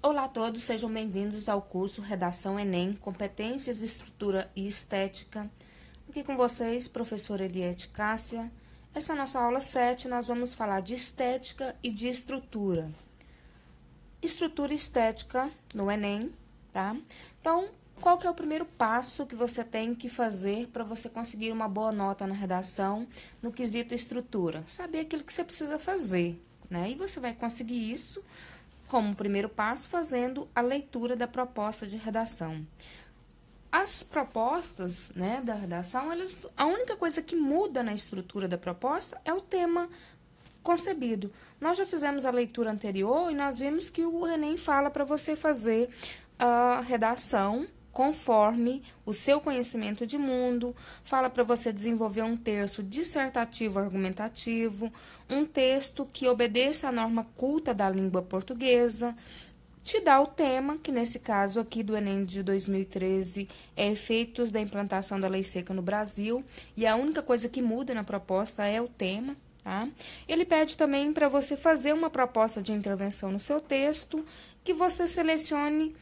Olá a todos, sejam bem-vindos ao curso Redação Enem, Competências, Estrutura e Estética. Aqui com vocês, professora Eliette Cássia. Essa é a nossa aula 7, nós vamos falar de estética e de estrutura. Estrutura e estética no Enem, tá? Então, qual que é o primeiro passo que você tem que fazer para você conseguir uma boa nota na redação no quesito estrutura? Saber aquilo que você precisa fazer, né? E você vai conseguir isso como primeiro passo, fazendo a leitura da proposta de redação. As propostas né, da redação, elas, a única coisa que muda na estrutura da proposta é o tema concebido. Nós já fizemos a leitura anterior e nós vimos que o Enem fala para você fazer a redação conforme o seu conhecimento de mundo, fala para você desenvolver um texto dissertativo argumentativo, um texto que obedeça à norma culta da língua portuguesa, te dá o tema, que nesse caso aqui do Enem de 2013 é efeitos da implantação da lei seca no Brasil, e a única coisa que muda na proposta é o tema, tá? Ele pede também para você fazer uma proposta de intervenção no seu texto, que você selecione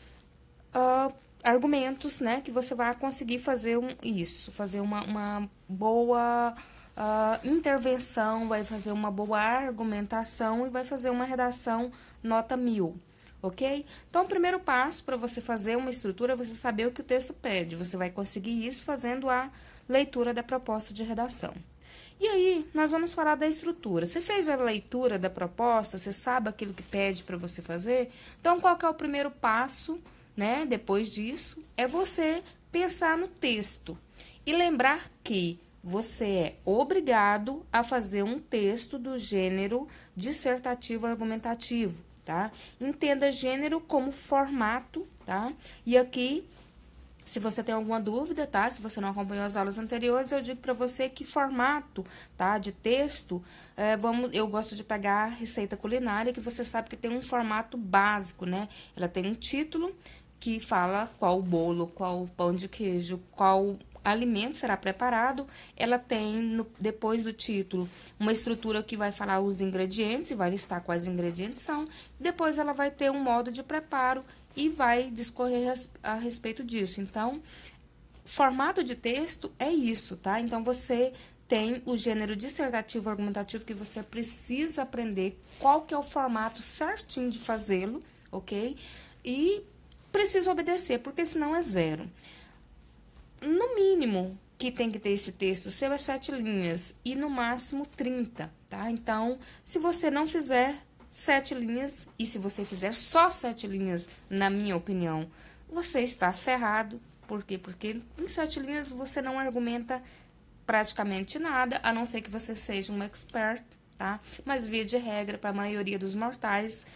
uh, argumentos, né, que você vai conseguir fazer um, isso, fazer uma, uma boa uh, intervenção, vai fazer uma boa argumentação e vai fazer uma redação nota mil, ok? Então, o primeiro passo para você fazer uma estrutura é você saber o que o texto pede. Você vai conseguir isso fazendo a leitura da proposta de redação. E aí, nós vamos falar da estrutura. Você fez a leitura da proposta, você sabe aquilo que pede para você fazer? Então, qual é o primeiro passo? né, depois disso, é você pensar no texto e lembrar que você é obrigado a fazer um texto do gênero dissertativo argumentativo, tá? Entenda gênero como formato, tá? E aqui se você tem alguma dúvida, tá? Se você não acompanhou as aulas anteriores, eu digo para você que formato, tá? De texto, é, vamos, eu gosto de pegar receita culinária, que você sabe que tem um formato básico, né? Ela tem um título, que fala qual bolo, qual pão de queijo, qual alimento será preparado. Ela tem, no, depois do título, uma estrutura que vai falar os ingredientes e vai listar quais ingredientes são. Depois ela vai ter um modo de preparo e vai discorrer a, a respeito disso. Então, formato de texto é isso, tá? Então, você tem o gênero dissertativo argumentativo que você precisa aprender qual que é o formato certinho de fazê-lo, ok? E precisa obedecer, porque senão é zero. No mínimo que tem que ter esse texto seu é sete linhas e no máximo 30, tá? Então, se você não fizer sete linhas e se você fizer só sete linhas, na minha opinião, você está ferrado. Por quê? Porque em sete linhas você não argumenta praticamente nada, a não ser que você seja um expert, tá? Mas via de regra, para a maioria dos mortais,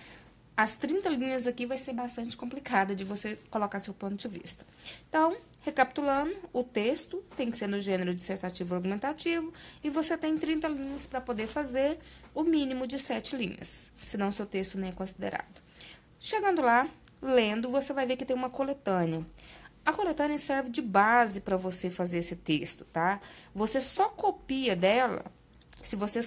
as 30 linhas aqui vai ser bastante complicada de você colocar seu ponto de vista. Então, recapitulando, o texto tem que ser no gênero dissertativo argumentativo e você tem 30 linhas para poder fazer o mínimo de 7 linhas, senão seu texto nem é considerado. Chegando lá, lendo, você vai ver que tem uma coletânea. A coletânea serve de base para você fazer esse texto, tá? Você só copia dela se você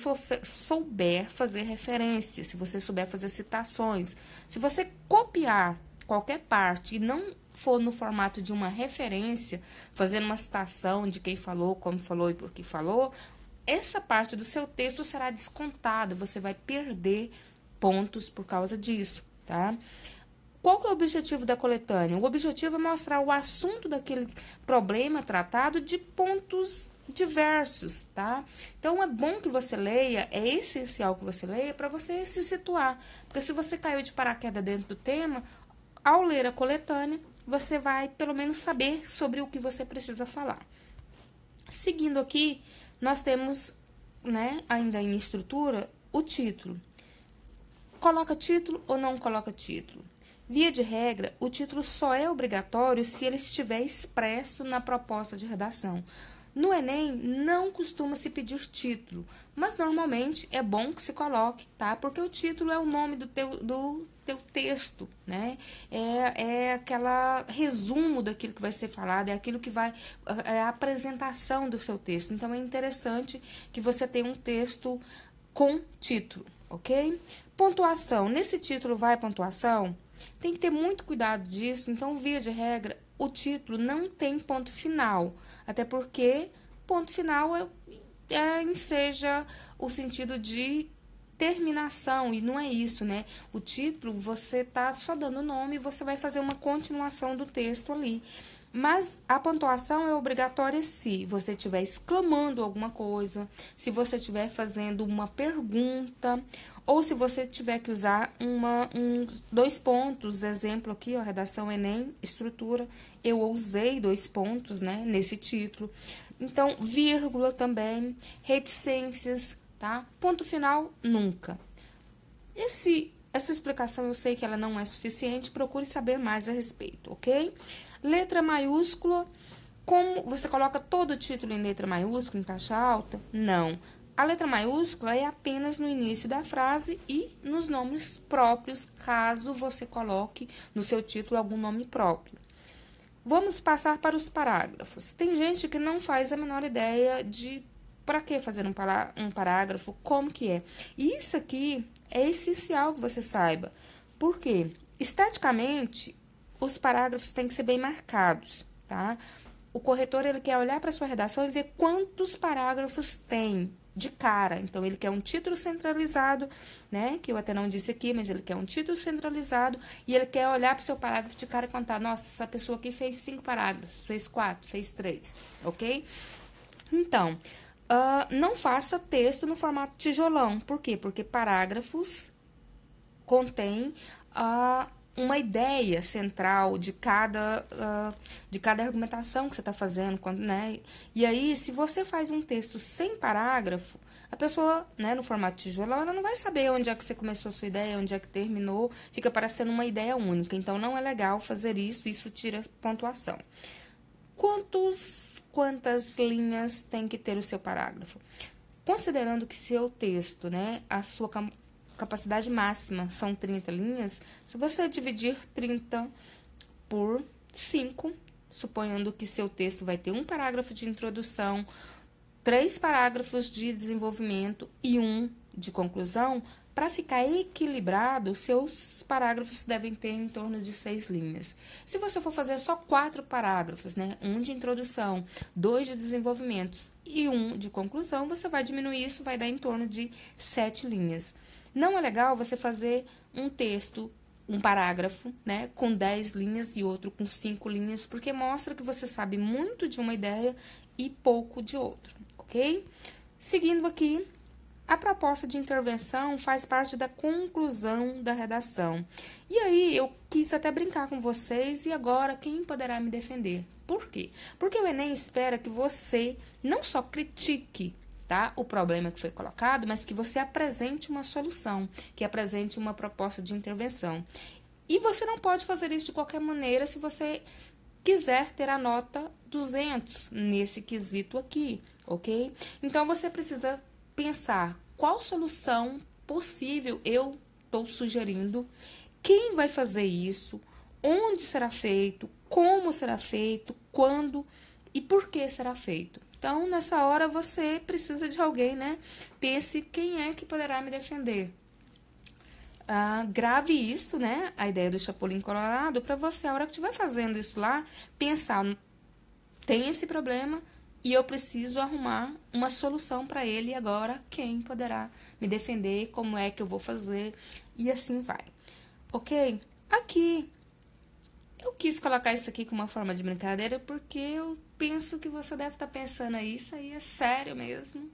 souber fazer referência, se você souber fazer citações, se você copiar qualquer parte e não for no formato de uma referência, fazendo uma citação de quem falou, como falou e por que falou, essa parte do seu texto será descontada, você vai perder pontos por causa disso, tá? Qual que é o objetivo da coletânea? O objetivo é mostrar o assunto daquele problema tratado de pontos diversos, tá? Então é bom que você leia, é essencial que você leia para você se situar, porque se você caiu de paraquedas dentro do tema, ao ler a coletânea, você vai pelo menos saber sobre o que você precisa falar. Seguindo aqui, nós temos, né, ainda em estrutura, o título. Coloca título ou não coloca título? Via de regra, o título só é obrigatório se ele estiver expresso na proposta de redação. No Enem não costuma se pedir título, mas normalmente é bom que se coloque, tá? Porque o título é o nome do teu, do teu texto, né? É, é aquela resumo daquilo que vai ser falado, é aquilo que vai. É a apresentação do seu texto. Então é interessante que você tenha um texto com título, ok? Pontuação. Nesse título vai pontuação? Tem que ter muito cuidado disso, então, via de regra, o título não tem ponto final, até porque ponto final é, é seja o sentido de terminação e não é isso, né? O título você tá só dando o nome, você vai fazer uma continuação do texto ali. Mas a pontuação é obrigatória se você estiver exclamando alguma coisa, se você estiver fazendo uma pergunta ou se você tiver que usar uma, um, dois pontos, exemplo aqui, ó, redação Enem, estrutura, eu usei dois pontos, né, nesse título. Então, vírgula também, reticências, tá? Ponto final, nunca. Esse, essa explicação eu sei que ela não é suficiente, procure saber mais a respeito, ok? Letra maiúscula, como você coloca todo o título em letra maiúscula, em caixa alta? Não. A letra maiúscula é apenas no início da frase e nos nomes próprios, caso você coloque no seu título algum nome próprio. Vamos passar para os parágrafos. Tem gente que não faz a menor ideia de para que fazer um, pará um parágrafo, como que é. E isso aqui é essencial que você saiba. Por quê? Esteticamente, os parágrafos têm que ser bem marcados, tá? O corretor ele quer olhar para sua redação e ver quantos parágrafos tem, de cara. Então, ele quer um título centralizado, né? Que eu até não disse aqui, mas ele quer um título centralizado e ele quer olhar para o seu parágrafo de cara e contar: nossa, essa pessoa aqui fez cinco parágrafos, fez quatro, fez três, ok? Então, uh, não faça texto no formato tijolão. Por quê? Porque parágrafos contêm a. Uh, uma ideia central de cada, uh, de cada argumentação que você está fazendo. Quando, né? E aí, se você faz um texto sem parágrafo, a pessoa, né, no formato tijolo, ela não vai saber onde é que você começou a sua ideia, onde é que terminou, fica parecendo uma ideia única. Então, não é legal fazer isso, isso tira pontuação. Quantos, quantas linhas tem que ter o seu parágrafo? Considerando que seu texto, né, a sua capacidade máxima são 30 linhas, se você dividir 30 por 5, suponhando que seu texto vai ter um parágrafo de introdução, três parágrafos de desenvolvimento e um de conclusão, para ficar equilibrado, seus parágrafos devem ter em torno de seis linhas. Se você for fazer só quatro parágrafos, né? Um de introdução, dois de desenvolvimento e um de conclusão, você vai diminuir isso, vai dar em torno de sete linhas. Não é legal você fazer um texto, um parágrafo, né, com 10 linhas e outro com 5 linhas, porque mostra que você sabe muito de uma ideia e pouco de outro, ok? Seguindo aqui, a proposta de intervenção faz parte da conclusão da redação. E aí eu quis até brincar com vocês e agora quem poderá me defender? Por quê? Porque o Enem espera que você não só critique o problema que foi colocado, mas que você apresente uma solução, que apresente uma proposta de intervenção. E você não pode fazer isso de qualquer maneira se você quiser ter a nota 200 nesse quesito aqui, ok? Então você precisa pensar qual solução possível eu estou sugerindo, quem vai fazer isso, onde será feito, como será feito, quando e por que será feito. Então, nessa hora, você precisa de alguém, né? Pense quem é que poderá me defender. Ah, grave isso, né? A ideia do Chapolin Colorado, para você, a hora que estiver fazendo isso lá, pensar: tem esse problema e eu preciso arrumar uma solução para ele agora. Quem poderá me defender? Como é que eu vou fazer? E assim vai. Ok? Aqui eu quis colocar isso aqui com uma forma de brincadeira porque eu penso que você deve estar tá pensando isso aí é sério mesmo.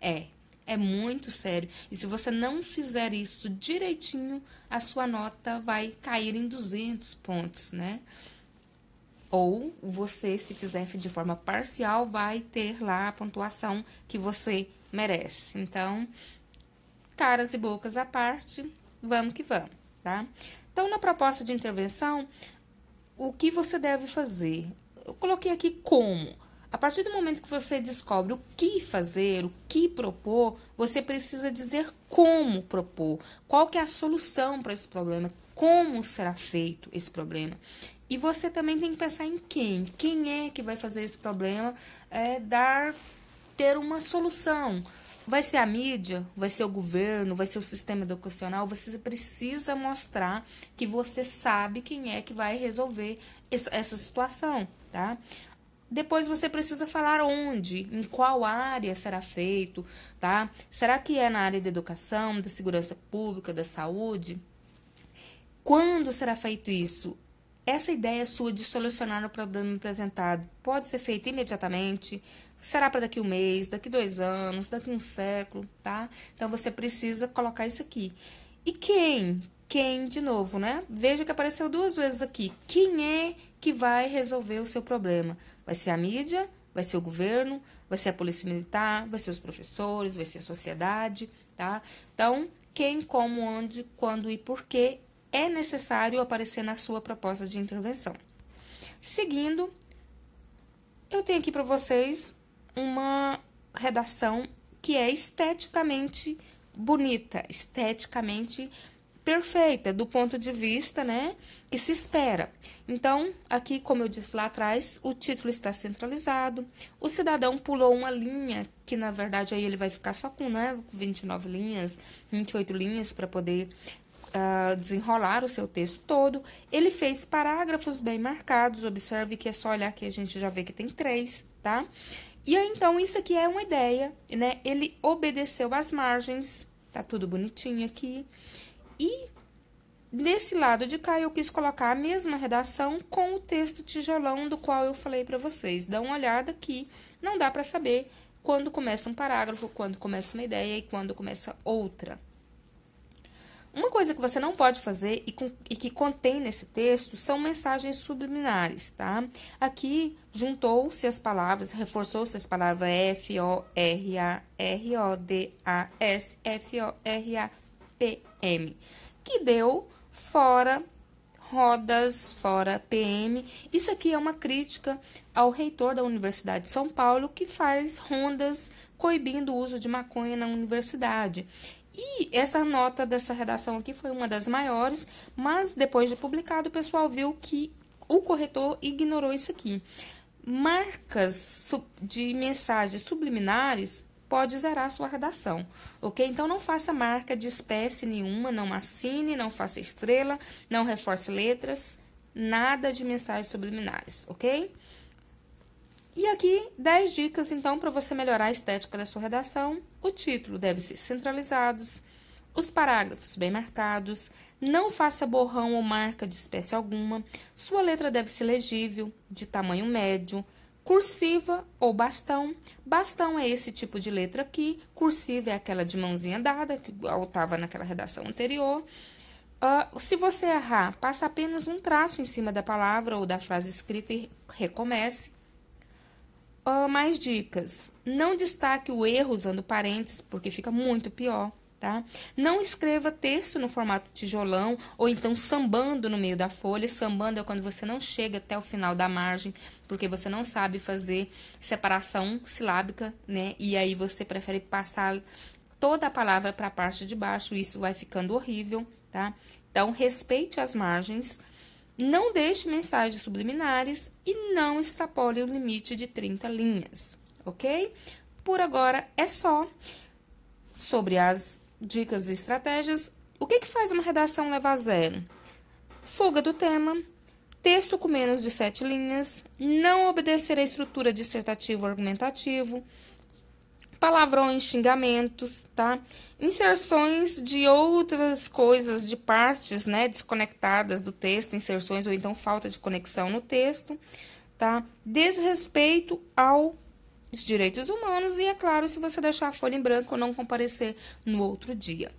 É, é muito sério. E se você não fizer isso direitinho, a sua nota vai cair em 200 pontos, né? Ou você, se fizer de forma parcial, vai ter lá a pontuação que você merece. Então, caras e bocas à parte, vamos que vamos, tá? Então, na proposta de intervenção, o que você deve fazer? eu coloquei aqui como. A partir do momento que você descobre o que fazer, o que propor, você precisa dizer como propor, qual que é a solução para esse problema, como será feito esse problema. E você também tem que pensar em quem, quem é que vai fazer esse problema é, dar ter uma solução. Vai ser a mídia, vai ser o governo, vai ser o sistema educacional. Você precisa mostrar que você sabe quem é que vai resolver essa situação, tá? Depois você precisa falar onde, em qual área será feito, tá? Será que é na área da educação, da segurança pública, da saúde? Quando será feito isso? Essa ideia sua de solucionar o problema apresentado pode ser feita imediatamente, será para daqui um mês, daqui dois anos, daqui um século, tá? Então você precisa colocar isso aqui. E quem? Quem, de novo, né? Veja que apareceu duas vezes aqui. Quem é que vai resolver o seu problema? Vai ser a mídia? Vai ser o governo? Vai ser a polícia militar? Vai ser os professores? Vai ser a sociedade? Tá? Então, quem, como, onde, quando e por quê é necessário aparecer na sua proposta de intervenção. Seguindo, eu tenho aqui para vocês uma redação que é esteticamente bonita, esteticamente perfeita do ponto de vista, né, que se espera. Então, aqui, como eu disse lá atrás, o título está centralizado. O cidadão pulou uma linha, que na verdade aí ele vai ficar só com, né, 29 linhas, 28 linhas para poder uh, desenrolar o seu texto todo. Ele fez parágrafos bem marcados. Observe que é só olhar que a gente já vê que tem três, tá? E aí, então, isso aqui é uma ideia, né? Ele obedeceu as margens, tá tudo bonitinho aqui. E nesse lado de cá, eu quis colocar a mesma redação com o texto tijolão do qual eu falei para vocês. Dá uma olhada aqui, não dá para saber quando começa um parágrafo, quando começa uma ideia e quando começa outra. Uma coisa que você não pode fazer e, com, e que contém nesse texto são mensagens subliminares, tá? Aqui juntou-se as palavras, reforçou-se as palavras F, O, R, A, R, O, D, A, S, F, O, R, A, P, M, que deu fora rodas, fora PM. Isso aqui é uma crítica ao reitor da Universidade de São Paulo que faz rondas coibindo o uso de maconha na universidade. E essa nota dessa redação aqui foi uma das maiores, mas depois de publicado, o pessoal viu que o corretor ignorou isso aqui. Marcas de mensagens subliminares pode zerar sua redação, ok? Então não faça marca de espécie nenhuma, não assine, não faça estrela, não reforce letras, nada de mensagens subliminares, ok? E aqui 10 dicas então para você melhorar a estética da sua redação. O título deve ser centralizado, os parágrafos bem marcados, não faça borrão ou marca de espécie alguma, sua letra deve ser legível, de tamanho médio, cursiva ou bastão. Bastão é esse tipo de letra aqui, cursiva é aquela de mãozinha dada, que estava naquela redação anterior. Uh, se você errar, passa apenas um traço em cima da palavra ou da frase escrita e recomece. Uh, mais dicas. Não destaque o erro usando parênteses, porque fica muito pior. Tá? Não escreva texto no formato tijolão ou então sambando no meio da folha. Sambando é quando você não chega até o final da margem, porque você não sabe fazer separação silábica, né? E aí você prefere passar toda a palavra para a parte de baixo, isso vai ficando horrível, tá? Então respeite as margens não deixe mensagens subliminares e não extrapole o limite de 30 linhas, ok? Por agora é só sobre as dicas e estratégias. O que, que faz uma redação levar zero? Fuga do tema, texto com menos de sete linhas, não obedecer à estrutura dissertativo-argumentativo, palavrões, xingamentos, tá? Inserções de outras coisas, de partes, né, desconectadas do texto, inserções ou então falta de conexão no texto, tá? Desrespeito aos direitos humanos e é claro, se você deixar a folha em branco ou não comparecer no outro dia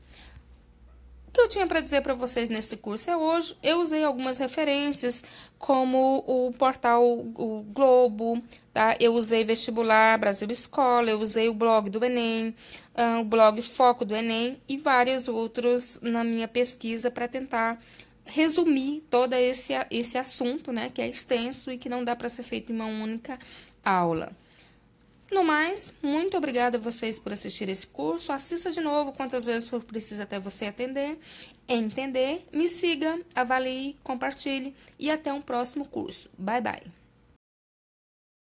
que eu tinha para dizer para vocês nesse curso é hoje. Eu usei algumas referências, como o portal o Globo, tá? Eu usei Vestibular Brasil Escola, eu usei o blog do Enem, uh, o blog Foco do Enem e vários outros na minha pesquisa para tentar resumir todo esse, esse assunto, né? Que é extenso e que não dá para ser feito em uma única aula. No mais, muito obrigada a vocês por assistir esse curso. Assista de novo quantas vezes for preciso até você atender, entender. Me siga, avalie, compartilhe e até um próximo curso. Bye bye.